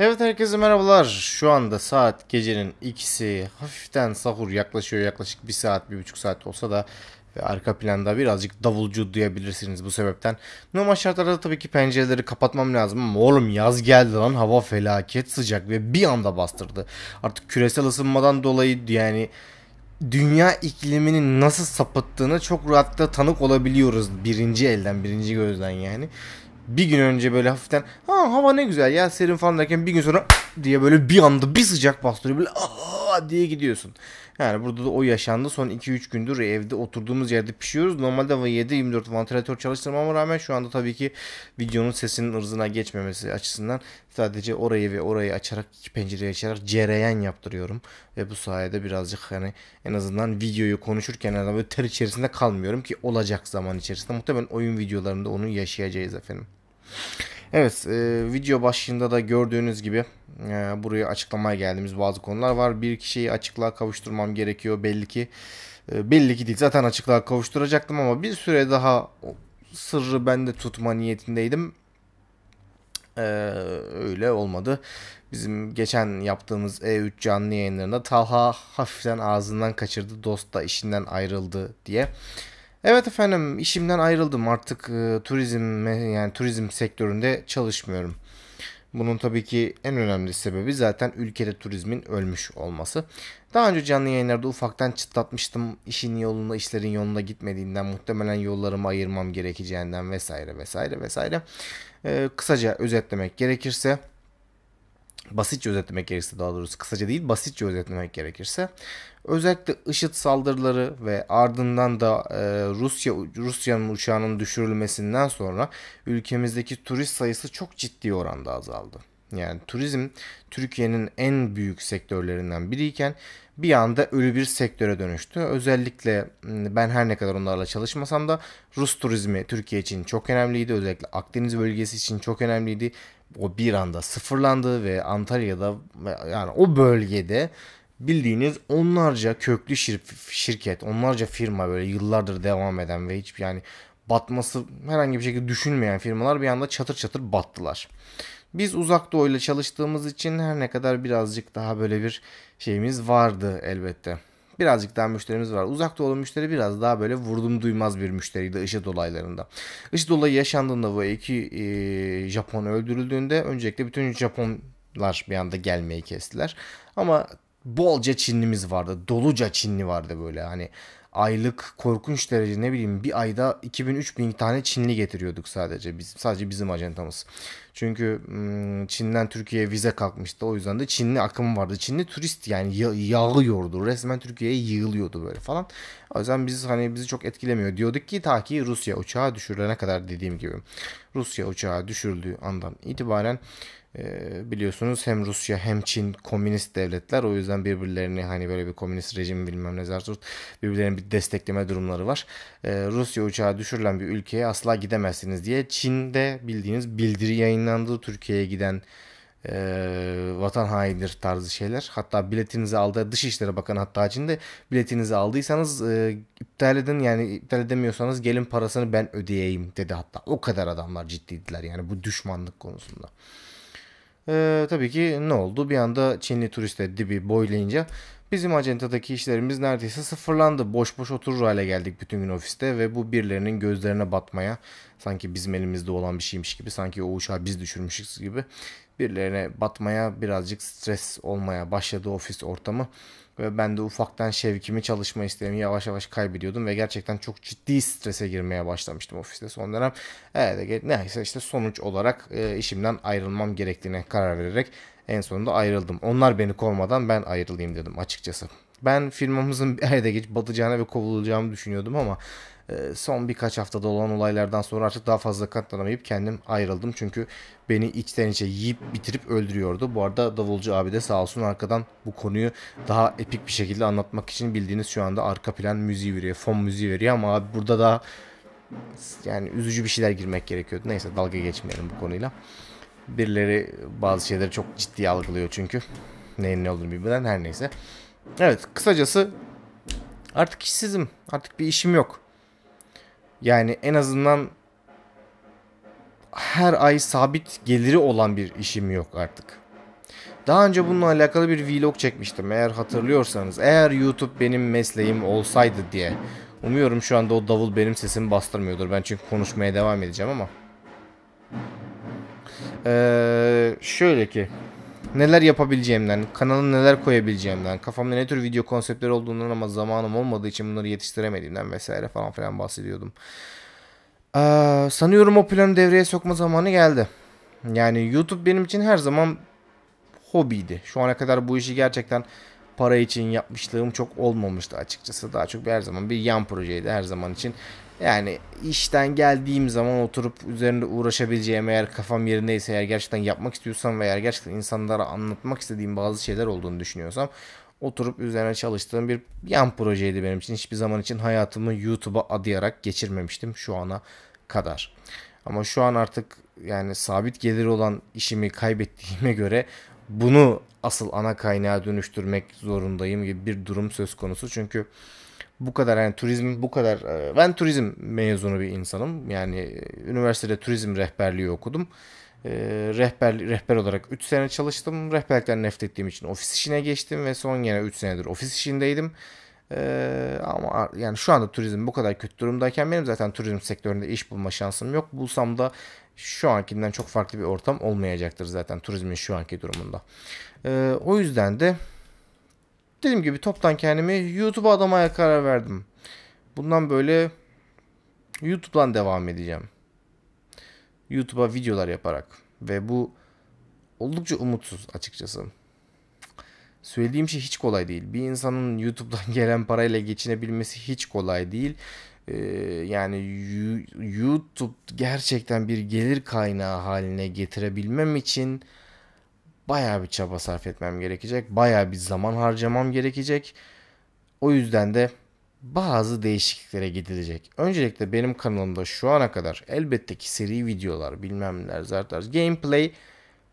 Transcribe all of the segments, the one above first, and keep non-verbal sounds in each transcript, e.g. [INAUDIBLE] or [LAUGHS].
Evet herkese merhabalar. Şu anda saat gecenin ikisi. Hafiften sahur yaklaşıyor. Yaklaşık bir saat, bir buçuk saat olsa da ve arka planda birazcık davulcu duyabilirsiniz bu sebepten. Normal şartlarda tabii ki pencereleri kapatmam lazım ama oğlum yaz geldi lan hava felaket sıcak ve bir anda bastırdı. Artık küresel ısınmadan dolayı yani dünya ikliminin nasıl sapıttığını çok rahatlıkla tanık olabiliyoruz birinci elden, birinci gözden yani bir gün önce böyle hafiften ha hava ne güzel ya serin falan derken bir gün sonra [LAUGHS] diye böyle bir anda bir sıcak bastırıyor böyle aa diye gidiyorsun. Yani burada da o yaşandı. Son 2-3 gündür evde oturduğumuz yerde pişiyoruz. Normalde 7-24 vantilatör çalıştırmama rağmen şu anda tabii ki videonun sesinin ırzına geçmemesi açısından sadece orayı ve orayı açarak iki pencereyi açarak cereyan yaptırıyorum. Ve bu sayede birazcık hani en azından videoyu konuşurken böyle ter içerisinde kalmıyorum ki olacak zaman içerisinde. Muhtemelen oyun videolarında onu yaşayacağız efendim. Evet e, video başlığında da gördüğünüz gibi e, buraya açıklamaya geldiğimiz bazı konular var. Bir kişiyi açıklığa kavuşturmam gerekiyor belli ki. E, belli ki değil zaten açıklığa kavuşturacaktım ama bir süre daha sırrı bende tutma niyetindeydim. E, öyle olmadı. Bizim geçen yaptığımız E3 canlı yayınlarında Talha hafiften ağzından kaçırdı. Dost da işinden ayrıldı diye. Evet efendim işimden ayrıldım artık e, turizm yani turizm sektöründe çalışmıyorum. Bunun tabii ki en önemli sebebi zaten ülkede turizmin ölmüş olması. Daha önce canlı yayınlarda ufaktan çıtlatmıştım işin yolunda işlerin yolunda gitmediğinden muhtemelen yollarımı ayırmam gerekeceğinden vesaire vesaire vesaire. Ee, kısaca özetlemek gerekirse basitçe özetlemek gerekirse daha doğrusu kısaca değil basitçe özetlemek gerekirse özellikle IŞİD saldırıları ve ardından da e, Rusya Rusya'nın uçağının düşürülmesinden sonra ülkemizdeki turist sayısı çok ciddi oranda azaldı. Yani turizm Türkiye'nin en büyük sektörlerinden biriyken bir anda ölü bir sektöre dönüştü. Özellikle ben her ne kadar onlarla çalışmasam da Rus turizmi Türkiye için çok önemliydi. Özellikle Akdeniz bölgesi için çok önemliydi o bir anda sıfırlandı ve Antalya'da yani o bölgede bildiğiniz onlarca köklü şir şirket, onlarca firma böyle yıllardır devam eden ve hiç yani batması herhangi bir şekilde düşünmeyen firmalar bir anda çatır çatır battılar. Biz uzak doğuyla çalıştığımız için her ne kadar birazcık daha böyle bir şeyimiz vardı elbette birazcık daha müşterimiz var. Uzak doğulu müşteri biraz daha böyle vurdum duymaz bir müşteriydi IŞİD olaylarında. IŞİD olayı yaşandığında bu iki e, Japon öldürüldüğünde öncelikle bütün Japonlar bir anda gelmeyi kestiler. Ama bolca Çinlimiz vardı. Doluca Çinli vardı böyle hani aylık korkunç derece ne bileyim bir ayda 2000-3000 tane Çinli getiriyorduk sadece. Biz, sadece bizim ajantamız. Çünkü Çin'den Türkiye'ye vize kalkmıştı. O yüzden de Çinli akım vardı. Çinli turist yani yağıyordu. Resmen Türkiye'ye yığılıyordu böyle falan. O yüzden biz hani bizi çok etkilemiyor. Diyorduk ki ta ki Rusya uçağı düşürene kadar dediğim gibi. Rusya uçağı düşürdüğü andan itibaren biliyorsunuz hem Rusya hem Çin komünist devletler o yüzden birbirlerini hani böyle bir komünist rejim bilmem ne zarsurt birbirlerini bir destekleme durumları var. Rusya uçağı düşürülen bir ülkeye asla gidemezsiniz diye Çin'de bildiğiniz bildiri yayın yayınlandığı Türkiye'ye giden e, vatan hainidir tarzı şeyler. Hatta biletinizi aldı Dışişleri Bakanı hatta içinde biletinizi aldıysanız e, iptal edin yani iptal edemiyorsanız gelin parasını ben ödeyeyim dedi hatta. O kadar adamlar ciddiydiler yani bu düşmanlık konusunda. E, tabii ki ne oldu? Bir anda Çinli turiste dibi boylayınca Bizim acentadaki işlerimiz neredeyse sıfırlandı. Boş boş oturur hale geldik bütün gün ofiste ve bu birilerinin gözlerine batmaya sanki bizim elimizde olan bir şeymiş gibi sanki o uçağı biz düşürmüşüz gibi birilerine batmaya birazcık stres olmaya başladı ofis ortamı. Ve ben de ufaktan şevkimi çalışma isteğimi yavaş yavaş kaybediyordum ve gerçekten çok ciddi strese girmeye başlamıştım ofiste son dönem. Evet, neyse işte sonuç olarak e, işimden ayrılmam gerektiğine karar vererek en sonunda ayrıldım. Onlar beni kovmadan ben ayrılayım dedim açıkçası. Ben firmamızın bir ayda geç batacağını ve kovulacağımı düşünüyordum ama ee, son birkaç haftada olan olaylardan sonra artık daha fazla katlanamayıp kendim ayrıldım. Çünkü beni içten içe yiyip bitirip öldürüyordu. Bu arada davulcu abi de sağ olsun arkadan bu konuyu daha epik bir şekilde anlatmak için bildiğiniz şu anda arka plan müziği veriyor. Fon müziği veriyor ama abi burada daha yani üzücü bir şeyler girmek gerekiyordu. Neyse dalga geçmeyelim bu konuyla. Birileri bazı şeyleri çok ciddi algılıyor çünkü. Neyin ne olduğunu bilmeden her neyse. Evet kısacası artık işsizim. Artık bir işim yok. Yani en azından her ay sabit geliri olan bir işim yok artık. Daha önce bununla alakalı bir vlog çekmiştim eğer hatırlıyorsanız. Eğer YouTube benim mesleğim olsaydı diye. Umuyorum şu anda o davul benim sesimi bastırmıyordur. Ben çünkü konuşmaya devam edeceğim ama. Ee, şöyle ki neler yapabileceğimden, kanala neler koyabileceğimden, kafamda ne tür video konseptleri olduğundan ama zamanım olmadığı için bunları yetiştiremediğimden vesaire falan filan bahsediyordum. Ee, sanıyorum o planı devreye sokma zamanı geldi. Yani YouTube benim için her zaman hobiydi. Şu ana kadar bu işi gerçekten para için yapmışlığım çok olmamıştı açıkçası. Daha çok her zaman bir yan projeydi her zaman için. Yani işten geldiğim zaman oturup üzerinde uğraşabileceğim eğer kafam yerindeyse eğer gerçekten yapmak istiyorsam veya gerçekten insanlara anlatmak istediğim bazı şeyler olduğunu düşünüyorsam oturup üzerine çalıştığım bir yan projeydi benim için. Hiçbir zaman için hayatımı YouTube'a adayarak geçirmemiştim şu ana kadar. Ama şu an artık yani sabit geliri olan işimi kaybettiğime göre bunu asıl ana kaynağa dönüştürmek zorundayım gibi bir durum söz konusu. Çünkü bu kadar yani turizm bu kadar e, ben turizm mezunu bir insanım. Yani e, üniversitede turizm rehberliği okudum. E, rehber rehber olarak 3 sene çalıştım. Rehberlikten nefret ettiğim için ofis işine geçtim ve son yine 3 senedir ofis işindeydim. Ee, ama yani şu anda turizm bu kadar kötü durumdayken benim zaten turizm sektöründe iş bulma şansım yok. Bulsam da şu ankinden çok farklı bir ortam olmayacaktır zaten turizmin şu anki durumunda. Ee, o yüzden de dediğim gibi toptan kendimi YouTube'a adamaya karar verdim. Bundan böyle YouTube'dan devam edeceğim. YouTube'a videolar yaparak ve bu oldukça umutsuz açıkçası. Söylediğim şey hiç kolay değil. Bir insanın YouTube'dan [LAUGHS] gelen parayla geçinebilmesi hiç kolay değil. Ee, yani YouTube gerçekten bir gelir kaynağı haline getirebilmem için baya bir çaba sarf etmem gerekecek. baya bir zaman harcamam gerekecek. O yüzden de bazı değişikliklere gidilecek. Öncelikle benim kanalımda şu ana kadar elbette ki seri videolar bilmem neler zaten gameplay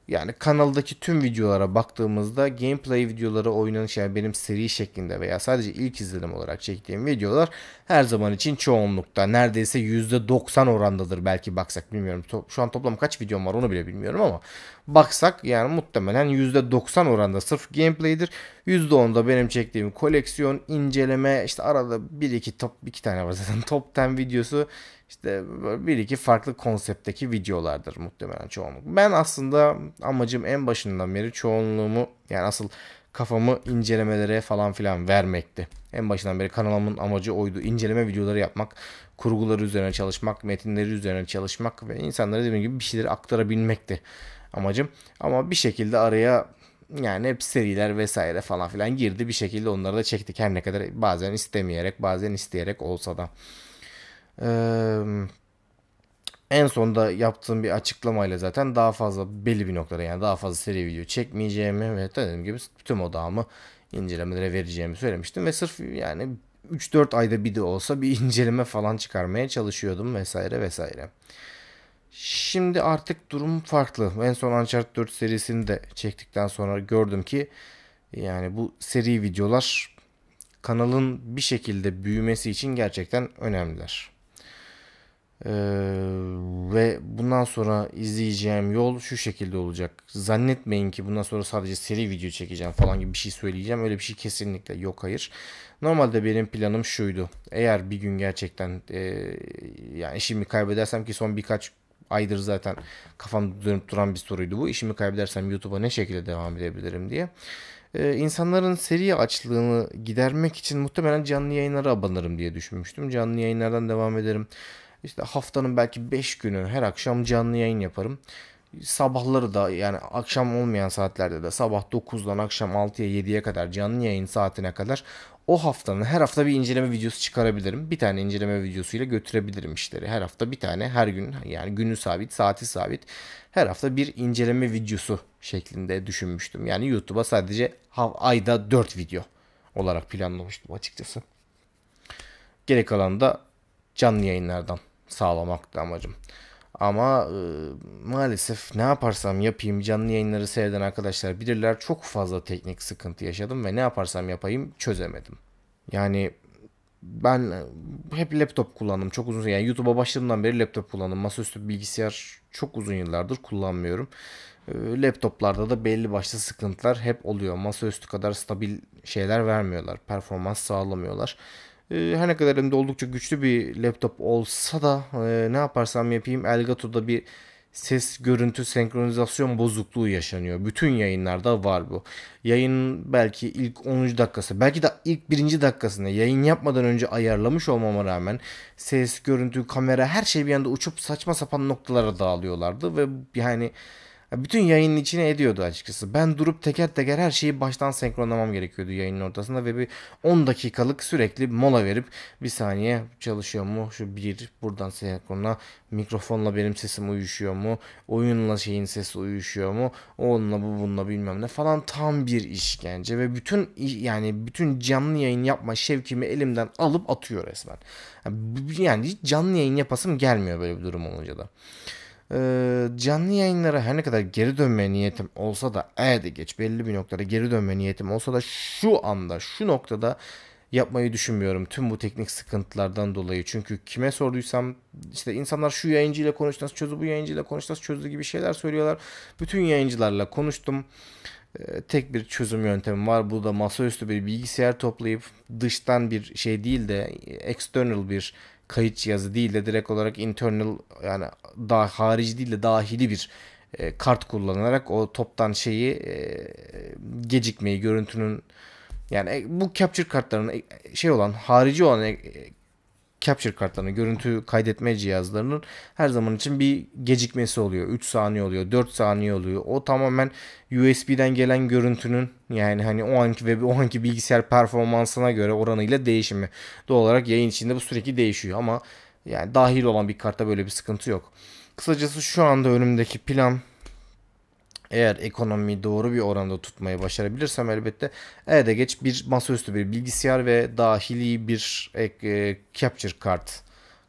yani kanaldaki tüm videolara baktığımızda gameplay videoları oynanış yani benim seri şeklinde veya sadece ilk izlenim olarak çektiğim videolar her zaman için çoğunlukta neredeyse %90 orandadır belki baksak bilmiyorum. Şu an toplam kaç videom var onu bile bilmiyorum ama baksak yani muhtemelen %90 oranda sırf gameplay'dir. %10'da benim çektiğim koleksiyon, inceleme işte arada bir iki top iki tane var zaten [LAUGHS] top 10 videosu işte bir iki farklı konseptteki videolardır muhtemelen çoğunluk. Ben aslında amacım en başından beri çoğunluğumu yani asıl kafamı incelemelere falan filan vermekti. En başından beri kanalımın amacı oydu. İnceleme videoları yapmak, kurguları üzerine çalışmak, metinleri üzerine çalışmak ve insanlara dediğim gibi bir şeyleri aktarabilmekti amacım. Ama bir şekilde araya yani hep seriler vesaire falan filan girdi. Bir şekilde onları da çektik her ne kadar bazen istemeyerek bazen isteyerek olsa da. Ee, en sonda yaptığım bir açıklamayla zaten daha fazla belli bir noktada yani daha fazla seri video çekmeyeceğimi ve dediğim gibi bütün odağımı incelemelere vereceğimi söylemiştim ve sırf yani 3-4 ayda bir de olsa bir inceleme falan çıkarmaya çalışıyordum vesaire vesaire. Şimdi artık durum farklı. En son Uncharted 4 serisini de çektikten sonra gördüm ki yani bu seri videolar kanalın bir şekilde büyümesi için gerçekten önemliler. Ee, ve bundan sonra izleyeceğim yol şu şekilde olacak. Zannetmeyin ki bundan sonra sadece seri video çekeceğim falan gibi bir şey söyleyeceğim. Öyle bir şey kesinlikle yok hayır. Normalde benim planım şuydu. Eğer bir gün gerçekten e, yani işimi kaybedersem ki son birkaç aydır zaten kafamda dönüp duran bir soruydu bu. İşimi kaybedersem YouTube'a ne şekilde devam edebilirim diye. Ee, insanların seri açlığını gidermek için muhtemelen canlı yayınlara abanırım diye düşünmüştüm. Canlı yayınlardan devam ederim. İşte haftanın belki 5 günü her akşam canlı yayın yaparım. Sabahları da yani akşam olmayan saatlerde de sabah 9'dan akşam 6'ya 7'ye kadar canlı yayın saatine kadar o haftanın her hafta bir inceleme videosu çıkarabilirim. Bir tane inceleme videosuyla götürebilirim işleri. Her hafta bir tane her gün yani günü sabit saati sabit her hafta bir inceleme videosu şeklinde düşünmüştüm. Yani YouTube'a sadece ayda 4 video olarak planlamıştım açıkçası. Gerek kalan da canlı yayınlardan sağlamaktı amacım. Ama e, maalesef ne yaparsam yapayım canlı yayınları seyreden arkadaşlar bilirler çok fazla teknik sıkıntı yaşadım ve ne yaparsam yapayım çözemedim. Yani ben e, hep laptop kullandım çok uzun yani YouTube'a başladığımdan beri laptop kullandım. Masaüstü bilgisayar çok uzun yıllardır kullanmıyorum. E, laptoplarda da belli başlı sıkıntılar hep oluyor. Masaüstü kadar stabil şeyler vermiyorlar. Performans sağlamıyorlar. E, her ne kadar elimde oldukça güçlü bir laptop olsa da e, ne yaparsam yapayım Elgato'da bir ses görüntü senkronizasyon bozukluğu yaşanıyor. Bütün yayınlarda var bu. Yayın belki ilk 10. dakikası, belki de ilk 1. dakikasında yayın yapmadan önce ayarlamış olmama rağmen ses, görüntü, kamera her şey bir anda uçup saçma sapan noktalara dağılıyorlardı ve yani bütün yayının içine ediyordu açıkçası. Ben durup teker teker her şeyi baştan senkronlamam gerekiyordu yayının ortasında ve bir 10 dakikalık sürekli mola verip bir saniye çalışıyor mu şu bir buradan senkronla mikrofonla benim sesim uyuşuyor mu oyunla şeyin sesi uyuşuyor mu onunla bu bununla bilmem ne falan tam bir işkence ve bütün yani bütün canlı yayın yapma şevkimi elimden alıp atıyor resmen. Yani hiç canlı yayın yapasım gelmiyor böyle bir durum olunca da e, canlı yayınlara her ne kadar geri dönme niyetim olsa da e de geç belli bir noktada geri dönme niyetim olsa da şu anda şu noktada yapmayı düşünmüyorum tüm bu teknik sıkıntılardan dolayı. Çünkü kime sorduysam işte insanlar şu yayıncıyla konuştu nasıl çözdü bu yayıncıyla konuştu nasıl çözdü gibi şeyler söylüyorlar. Bütün yayıncılarla konuştum. Ee, tek bir çözüm yöntemi var. Bu da masaüstü bir bilgisayar toplayıp dıştan bir şey değil de e, external bir kayıt cihazı değil de direkt olarak internal yani daha harici değil de dahili bir e, kart kullanarak o toptan şeyi e, gecikmeyi görüntünün yani e, bu capture kartlarının e, şey olan harici olan e, capture kartlarının, görüntü kaydetme cihazlarının her zaman için bir gecikmesi oluyor. 3 saniye oluyor, 4 saniye oluyor. O tamamen USB'den gelen görüntünün yani hani o anki ve o anki bilgisayar performansına göre oranıyla değişimi. Doğal olarak yayın içinde bu sürekli değişiyor ama yani dahil olan bir kartta böyle bir sıkıntı yok. Kısacası şu anda önümdeki plan eğer ekonomiyi doğru bir oranda tutmayı başarabilirsem elbette e de geç bir masaüstü bir bilgisayar ve dahili bir e, e, capture kart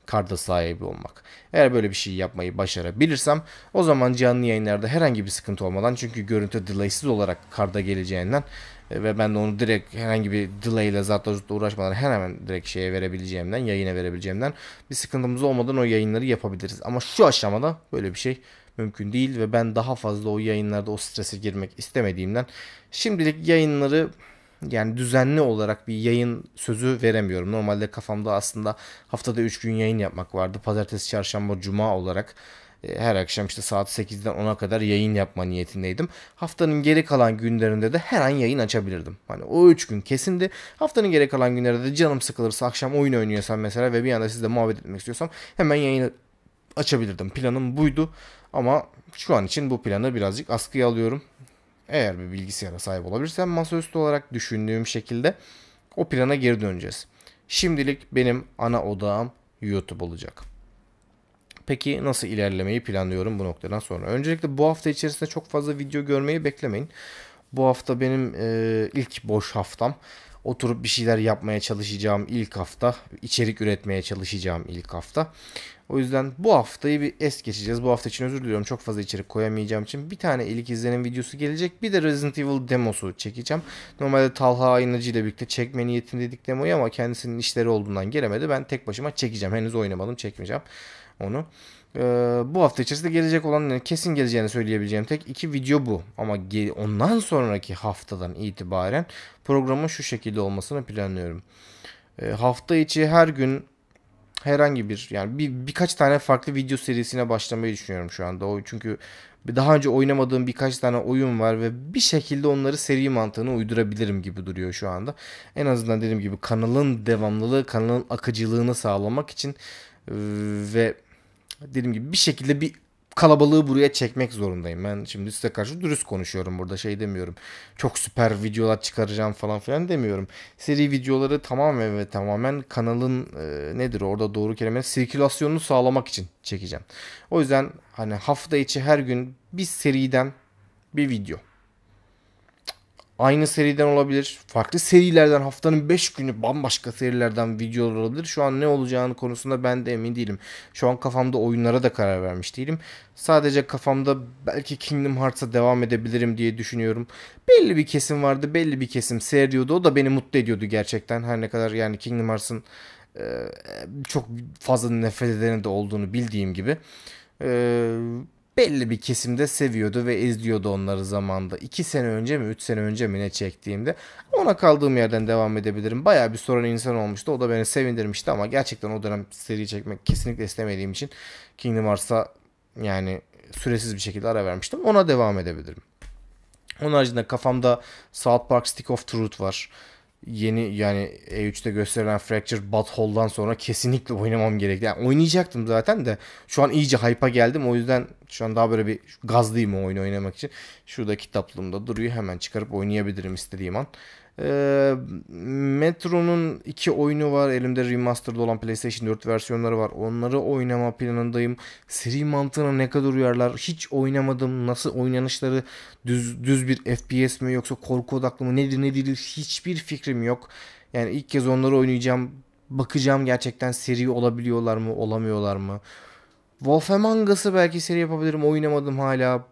karda sahibi olmak. Eğer böyle bir şey yapmayı başarabilirsem o zaman canlı yayınlarda herhangi bir sıkıntı olmadan çünkü görüntü delaysız olarak karda geleceğinden e, ve ben de onu direkt herhangi bir delay ile zaten uğraşmadan hemen direkt şeye verebileceğimden yayına verebileceğimden bir sıkıntımız olmadan o yayınları yapabiliriz. Ama şu aşamada böyle bir şey mümkün değil ve ben daha fazla o yayınlarda o strese girmek istemediğimden şimdilik yayınları yani düzenli olarak bir yayın sözü veremiyorum. Normalde kafamda aslında haftada 3 gün yayın yapmak vardı. Pazartesi, çarşamba, cuma olarak e, her akşam işte saat 8'den 10'a kadar yayın yapma niyetindeydim. Haftanın geri kalan günlerinde de her an yayın açabilirdim. Hani o 3 gün kesindi. Haftanın geri kalan günlerinde de canım sıkılırsa akşam oyun oynuyorsam mesela ve bir anda sizle muhabbet etmek istiyorsam hemen yayın açabilirdim. Planım buydu ama şu an için bu planı birazcık askıya alıyorum. Eğer bir bilgisayara sahip olabilirsem masaüstü olarak düşündüğüm şekilde o plana geri döneceğiz. Şimdilik benim ana odağım YouTube olacak. Peki nasıl ilerlemeyi planlıyorum bu noktadan sonra? Öncelikle bu hafta içerisinde çok fazla video görmeyi beklemeyin. Bu hafta benim e, ilk boş haftam. Oturup bir şeyler yapmaya çalışacağım ilk hafta. içerik üretmeye çalışacağım ilk hafta. O yüzden bu haftayı bir es geçeceğiz. Bu hafta için özür diliyorum. Çok fazla içerik koyamayacağım için. Bir tane ilk izlenim videosu gelecek. Bir de Resident Evil demosu çekeceğim. Normalde Talha Aynacı ile birlikte çekme niyetindeydik demoyu ama kendisinin işleri olduğundan gelemedi. Ben tek başıma çekeceğim. Henüz oynamadım çekmeyeceğim onu. Ee, bu hafta içerisinde gelecek olan kesin geleceğini söyleyebileceğim tek iki video bu. Ama ondan sonraki haftadan itibaren programın şu şekilde olmasını planlıyorum. Ee, hafta içi her gün herhangi bir yani bir, birkaç tane farklı video serisine başlamayı düşünüyorum şu anda. O çünkü daha önce oynamadığım birkaç tane oyun var ve bir şekilde onları seri mantığını uydurabilirim gibi duruyor şu anda. En azından dediğim gibi kanalın devamlılığı, kanalın akıcılığını sağlamak için ve dediğim gibi bir şekilde bir kalabalığı buraya çekmek zorundayım. Ben şimdi size karşı dürüst konuşuyorum burada şey demiyorum. Çok süper videolar çıkaracağım falan filan demiyorum. Seri videoları tamamen ve tamamen kanalın e, nedir orada doğru kelime sirkülasyonunu sağlamak için çekeceğim. O yüzden hani hafta içi her gün bir seriden bir video aynı seriden olabilir. Farklı serilerden haftanın 5 günü bambaşka serilerden videolar olabilir. Şu an ne olacağını konusunda ben de emin değilim. Şu an kafamda oyunlara da karar vermiş değilim. Sadece kafamda belki Kingdom Hearts'a devam edebilirim diye düşünüyorum. Belli bir kesim vardı, belli bir kesim seyrediyordu. O da beni mutlu ediyordu gerçekten. Her ne kadar yani Kingdom Hearts'ın e, çok fazla nefret edeni de olduğunu bildiğim gibi. Eee belli bir kesimde seviyordu ve izliyordu onları zamanda. 2 sene önce mi 3 sene önce mi ne çektiğimde ona kaldığım yerden devam edebilirim. Baya bir soran insan olmuştu. O da beni sevindirmişti ama gerçekten o dönem seri çekmek kesinlikle istemediğim için Kingdom Hearts'a yani süresiz bir şekilde ara vermiştim. Ona devam edebilirim. Onun haricinde kafamda South Park Stick of Truth var yeni yani E3'te gösterilen Fracture Butthole'dan sonra kesinlikle oynamam gerekti. Yani oynayacaktım zaten de şu an iyice hype'a geldim. O yüzden şu an daha böyle bir gazlıyım o oyunu oynamak için. Şurada kitaplığımda duruyor. Hemen çıkarıp oynayabilirim istediğim an. E, Metro'nun iki oyunu var. Elimde remastered olan PlayStation 4 versiyonları var. Onları oynama planındayım. Seri mantığına ne kadar uyarlar? Hiç oynamadım. Nasıl oynanışları düz, düz bir FPS mi yoksa korku odaklı mı nedir ne değil hiçbir fikrim yok. Yani ilk kez onları oynayacağım. Bakacağım gerçekten seri olabiliyorlar mı olamıyorlar mı. Wolf Among Us'ı belki seri yapabilirim. Oynamadım hala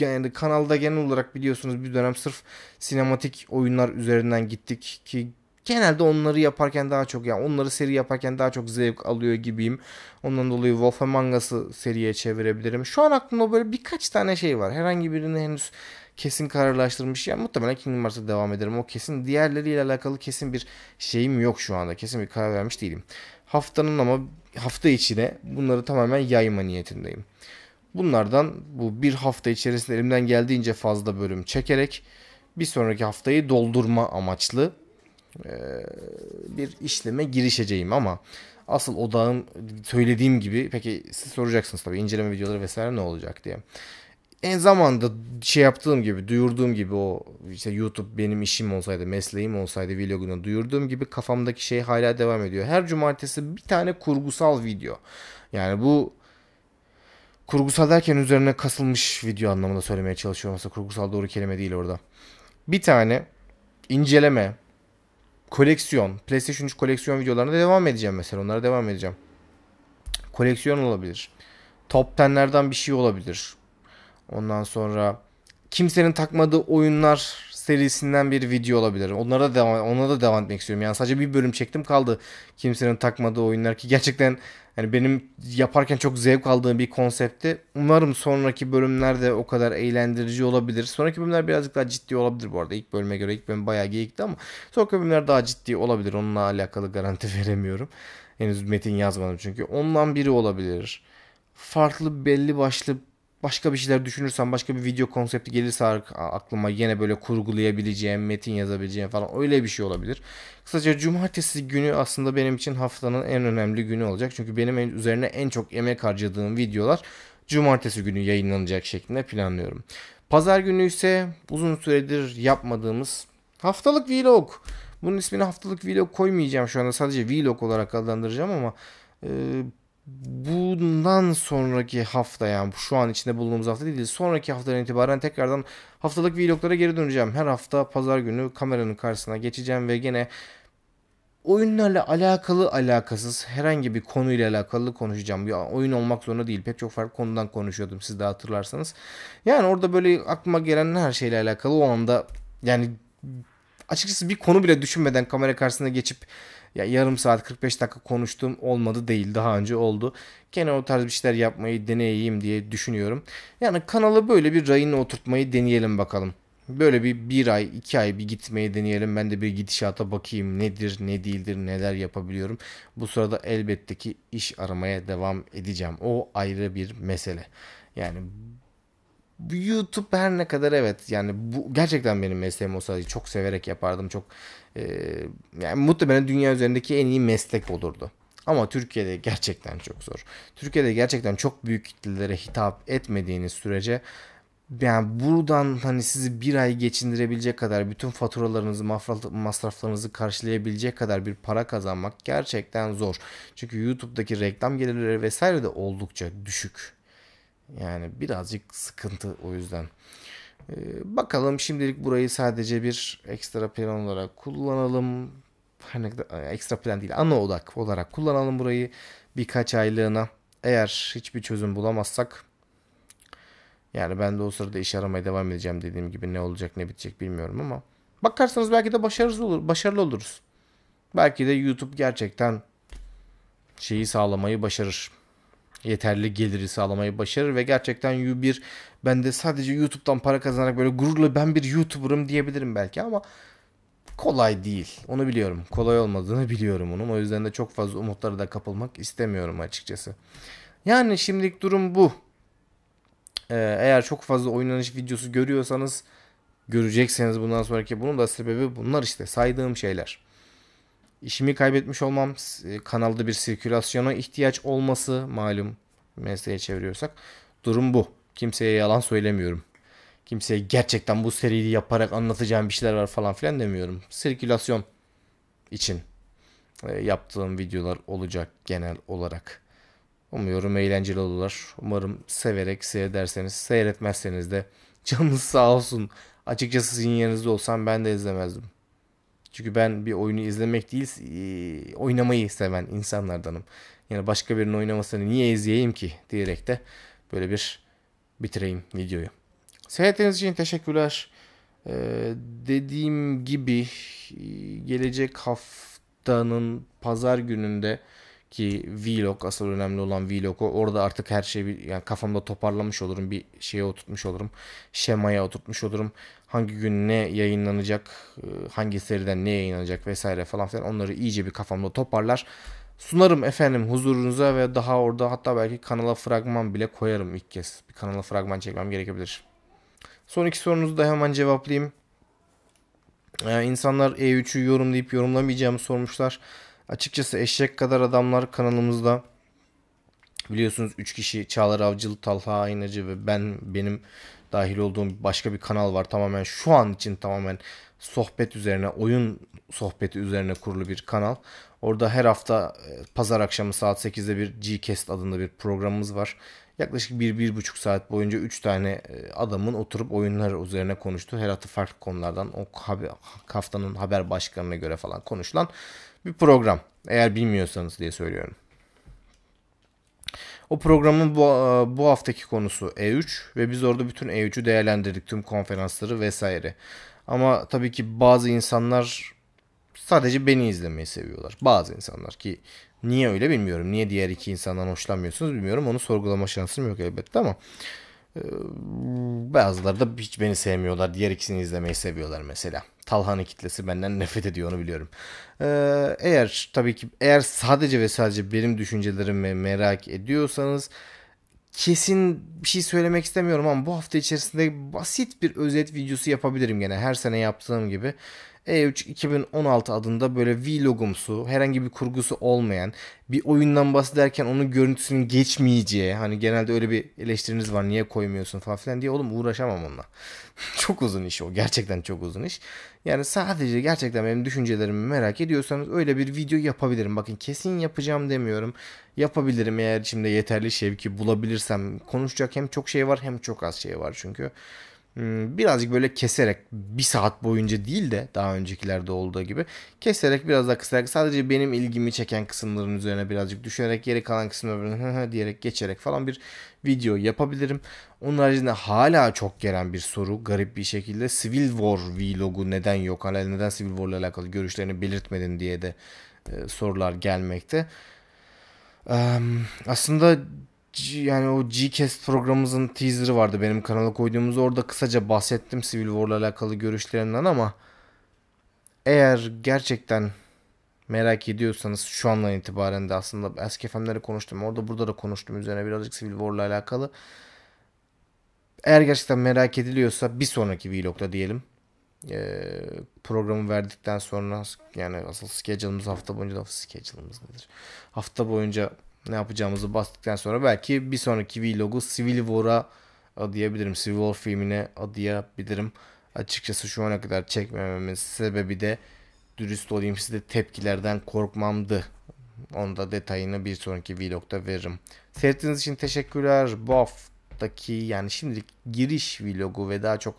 yani kanalda genel olarak biliyorsunuz bir dönem sırf sinematik oyunlar üzerinden gittik ki genelde onları yaparken daha çok yani onları seri yaparken daha çok zevk alıyor gibiyim. Ondan dolayı Wolf mangası seriye çevirebilirim. Şu an aklımda böyle birkaç tane şey var. Herhangi birini henüz kesin kararlaştırmış. Yani muhtemelen Kingdom Hearts'a devam ederim. O kesin. Diğerleriyle alakalı kesin bir şeyim yok şu anda. Kesin bir karar vermiş değilim. Haftanın ama hafta içine bunları tamamen yayma niyetindeyim. Bunlardan bu bir hafta içerisinde elimden geldiğince fazla bölüm çekerek bir sonraki haftayı doldurma amaçlı bir işleme girişeceğim ama asıl odağım söylediğim gibi peki siz soracaksınız tabii inceleme videoları vesaire ne olacak diye. En zamanda şey yaptığım gibi duyurduğum gibi o işte YouTube benim işim olsaydı mesleğim olsaydı vlogunu duyurduğum gibi kafamdaki şey hala devam ediyor. Her cumartesi bir tane kurgusal video. Yani bu Kurgusal derken üzerine kasılmış video anlamında söylemeye çalışıyorum aslında. Kurgusal doğru kelime değil orada. Bir tane inceleme, koleksiyon, PlayStation 3 koleksiyon videolarına devam edeceğim mesela. Onlara devam edeceğim. Koleksiyon olabilir. Top 10'lerden bir şey olabilir. Ondan sonra kimsenin takmadığı oyunlar serisinden bir video olabilir. Onlara da devam, ona da devam etmek istiyorum. Yani sadece bir bölüm çektim kaldı kimsenin takmadığı oyunlar ki gerçekten yani benim yaparken çok zevk aldığım bir konseptti. Umarım sonraki bölümlerde o kadar eğlendirici olabilir. Sonraki bölümler birazcık daha ciddi olabilir bu arada. İlk bölüme göre ilk bölüm bayağı geyikti ama sonraki bölümler daha ciddi olabilir. Onunla alakalı garanti [LAUGHS] veremiyorum. Henüz metin yazmadım çünkü. Ondan biri olabilir. Farklı belli başlı başka bir şeyler düşünürsem başka bir video konsepti gelirse aklıma yine böyle kurgulayabileceğim, metin yazabileceğim falan öyle bir şey olabilir. Kısaca cumartesi günü aslında benim için haftanın en önemli günü olacak. Çünkü benim üzerine en çok emek harcadığım videolar cumartesi günü yayınlanacak şeklinde planlıyorum. Pazar günü ise uzun süredir yapmadığımız haftalık vlog. Bunun ismini haftalık vlog koymayacağım şu anda sadece vlog olarak adlandıracağım ama e, bundan sonraki hafta yani şu an içinde bulunduğumuz hafta değil sonraki haftadan itibaren tekrardan haftalık vloglara geri döneceğim. Her hafta pazar günü kameranın karşısına geçeceğim ve gene oyunlarla alakalı alakasız herhangi bir konuyla alakalı konuşacağım. Ya oyun olmak zorunda değil. Pek çok farklı konudan konuşuyordum siz de hatırlarsanız. Yani orada böyle aklıma gelen her şeyle alakalı o anda yani açıkçası bir konu bile düşünmeden kamera karşısına geçip ya yarım saat 45 dakika konuştum olmadı değil daha önce oldu. Gene o tarz bir şeyler yapmayı deneyeyim diye düşünüyorum. Yani kanalı böyle bir rayına oturtmayı deneyelim bakalım. Böyle bir bir ay iki ay bir gitmeyi deneyelim. Ben de bir gidişata bakayım nedir ne değildir neler yapabiliyorum. Bu sırada elbette ki iş aramaya devam edeceğim. O ayrı bir mesele. Yani YouTube her ne kadar evet yani bu gerçekten benim mesleğim olsaydı çok severek yapardım çok e, yani muhtemelen dünya üzerindeki en iyi meslek olurdu. Ama Türkiye'de gerçekten çok zor. Türkiye'de gerçekten çok büyük kitlelere hitap etmediğiniz sürece yani buradan hani sizi bir ay geçindirebilecek kadar bütün faturalarınızı masraflarınızı karşılayabilecek kadar bir para kazanmak gerçekten zor. Çünkü YouTube'daki reklam gelirleri vesaire de oldukça düşük. Yani birazcık sıkıntı o yüzden. Ee, bakalım şimdilik burayı sadece bir ekstra plan olarak kullanalım. Hani ekstra plan değil ana odak olarak kullanalım burayı birkaç aylığına. Eğer hiçbir çözüm bulamazsak yani ben de o sırada iş aramaya devam edeceğim dediğim gibi ne olacak ne bitecek bilmiyorum ama bakarsanız belki de başarısız olur, başarılı oluruz. Belki de YouTube gerçekten şeyi sağlamayı başarır yeterli geliri sağlamayı başarır ve gerçekten U1 ben de sadece YouTube'dan para kazanarak böyle gururlu ben bir YouTuber'ım diyebilirim belki ama kolay değil. Onu biliyorum. Kolay olmadığını biliyorum onun. O yüzden de çok fazla umutlara da kapılmak istemiyorum açıkçası. Yani şimdilik durum bu. Ee, eğer çok fazla oynanış videosu görüyorsanız göreceksiniz bundan sonraki bunun da sebebi bunlar işte saydığım şeyler. İşimi kaybetmiş olmam, e, kanalda bir sirkülasyona ihtiyaç olması malum mesleğe çeviriyorsak. Durum bu. Kimseye yalan söylemiyorum. Kimseye gerçekten bu seriyi yaparak anlatacağım bir şeyler var falan filan demiyorum. Sirkülasyon için e, yaptığım videolar olacak genel olarak. Umuyorum eğlenceli olurlar. Umarım severek seyrederseniz, seyretmezseniz de canınız sağ olsun. Açıkçası sizin yerinizde olsam ben de izlemezdim. Çünkü ben bir oyunu izlemek değil, e, oynamayı seven insanlardanım. Yani başka birinin oynamasını niye izleyeyim ki diyerek de böyle bir bitireyim videoyu. Seyrettiğiniz için teşekkürler. Ee, dediğim gibi e, gelecek haftanın pazar gününde ki vlog asıl önemli olan Vlog'u Orada artık her şeyi yani kafamda toparlamış olurum. Bir şeye oturtmuş olurum. Şemaya oturtmuş olurum. Hangi gün ne yayınlanacak, e, hangi seriden ne yayınlanacak vesaire falan filan onları iyice bir kafamda toparlar. Sunarım efendim huzurunuza ve daha orada hatta belki kanala fragman bile koyarım ilk kez. Bir kanala fragman çekmem gerekebilir. Son iki sorunuzu da hemen cevaplayayım. Ee, insanlar E3'ü yorumlayıp yorumlamayacağımı sormuşlar. Açıkçası eşek kadar adamlar kanalımızda biliyorsunuz 3 kişi Çağlar Avcılı, Talha Aynacı ve ben benim dahil olduğum başka bir kanal var. Tamamen şu an için tamamen sohbet üzerine, oyun sohbeti üzerine kurulu bir kanal. Orada her hafta e, pazar akşamı saat 8'de bir Gcast adında bir programımız var. Yaklaşık 1-1,5 saat boyunca 3 tane e, adamın oturup oyunlar üzerine konuştu. Her hafta farklı konulardan o haftanın haber başkanına göre falan konuşulan bir program. Eğer bilmiyorsanız diye söylüyorum. O programın bu, e, bu haftaki konusu E3 ve biz orada bütün E3'ü değerlendirdik tüm konferansları vesaire. Ama tabii ki bazı insanlar sadece beni izlemeyi seviyorlar. Bazı insanlar ki niye öyle bilmiyorum. Niye diğer iki insandan hoşlanmıyorsunuz bilmiyorum. Onu sorgulama şansım yok elbette ama e, bazıları da hiç beni sevmiyorlar. Diğer ikisini izlemeyi seviyorlar mesela. Talhane kitlesi benden nefret ediyor onu biliyorum. Ee, eğer tabii ki eğer sadece ve sadece benim düşüncelerimi merak ediyorsanız kesin bir şey söylemek istemiyorum ama bu hafta içerisinde basit bir özet videosu yapabilirim gene her sene yaptığım gibi. E3 2016 adında böyle vlogumsu, herhangi bir kurgusu olmayan, bir oyundan bahsederken onun görüntüsünün geçmeyeceği, hani genelde öyle bir eleştiriniz var niye koymuyorsun falan filan diye oğlum uğraşamam onunla. [LAUGHS] çok uzun iş o, gerçekten çok uzun iş. Yani sadece gerçekten benim düşüncelerimi merak ediyorsanız öyle bir video yapabilirim. Bakın kesin yapacağım demiyorum. Yapabilirim eğer içimde yeterli şevki bulabilirsem. Konuşacak hem çok şey var hem çok az şey var çünkü. Hmm, birazcık böyle keserek bir saat boyunca değil de daha öncekilerde olduğu gibi keserek biraz daha kısarak sadece benim ilgimi çeken kısımların üzerine birazcık düşerek geri kalan kısımları diyerek geçerek falan bir video yapabilirim. Onun haricinde hala çok gelen bir soru garip bir şekilde Civil War vlogu neden yok? Hala neden Civil War ile alakalı görüşlerini belirtmedin diye de e, sorular gelmekte. aslında yani o Gcast programımızın teaser'ı vardı benim kanala koyduğumuz. Orada kısaca bahsettim Civil War'la alakalı görüşlerinden ama eğer gerçekten merak ediyorsanız şu andan itibaren de aslında eski FM'lere konuştum. Orada burada da konuştum üzerine birazcık Civil War'la alakalı. Eğer gerçekten merak ediliyorsa bir sonraki vlog'da diyelim. Ee, programı verdikten sonra yani asıl schedule'ımız hafta boyunca da skeçilimiz nedir? Hafta boyunca ne yapacağımızı bastıktan sonra belki bir sonraki vlogu Civil War'a adayabilirim. Civil War filmine adayabilirim. Açıkçası şu ana kadar çekmememin sebebi de dürüst olayım size tepkilerden korkmamdı. Onu da detayını bir sonraki vlogda veririm. Seyrettiğiniz için teşekkürler. Bu haftaki yani şimdilik giriş vlogu ve daha çok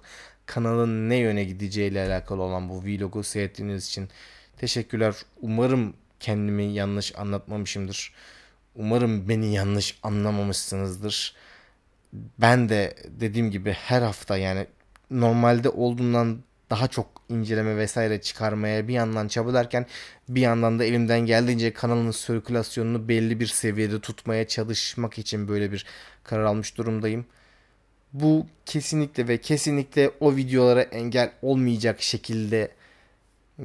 kanalın ne yöne gideceğiyle alakalı olan bu vlogu seyrettiğiniz için teşekkürler. Umarım kendimi yanlış anlatmamışımdır. Umarım beni yanlış anlamamışsınızdır. Ben de dediğim gibi her hafta yani normalde olduğundan daha çok inceleme vesaire çıkarmaya bir yandan çabalarken bir yandan da elimden geldiğince kanalın sirkülasyonunu belli bir seviyede tutmaya çalışmak için böyle bir karar almış durumdayım. Bu kesinlikle ve kesinlikle o videolara engel olmayacak şekilde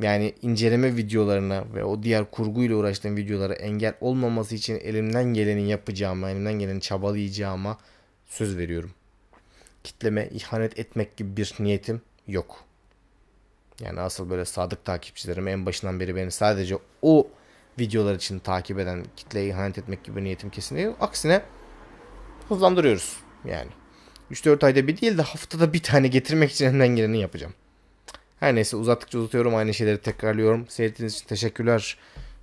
yani inceleme videolarına ve o diğer kurguyla uğraştığım videolara engel olmaması için elimden geleni yapacağıma, elimden geleni çabalayacağıma söz veriyorum. Kitleme ihanet etmek gibi bir niyetim yok. Yani asıl böyle sadık takipçilerim en başından beri beni sadece o videolar için takip eden kitleye ihanet etmek gibi bir niyetim kesin değil. Aksine hızlandırıyoruz yani. 3-4 ayda bir değil de haftada bir tane getirmek için elimden geleni yapacağım. Her neyse uzattıkça uzatıyorum aynı şeyleri tekrarlıyorum. Seyrettiğiniz için teşekkürler.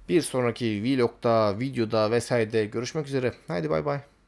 Bir sonraki vlogda, videoda vesairede görüşmek üzere. Haydi bay bay.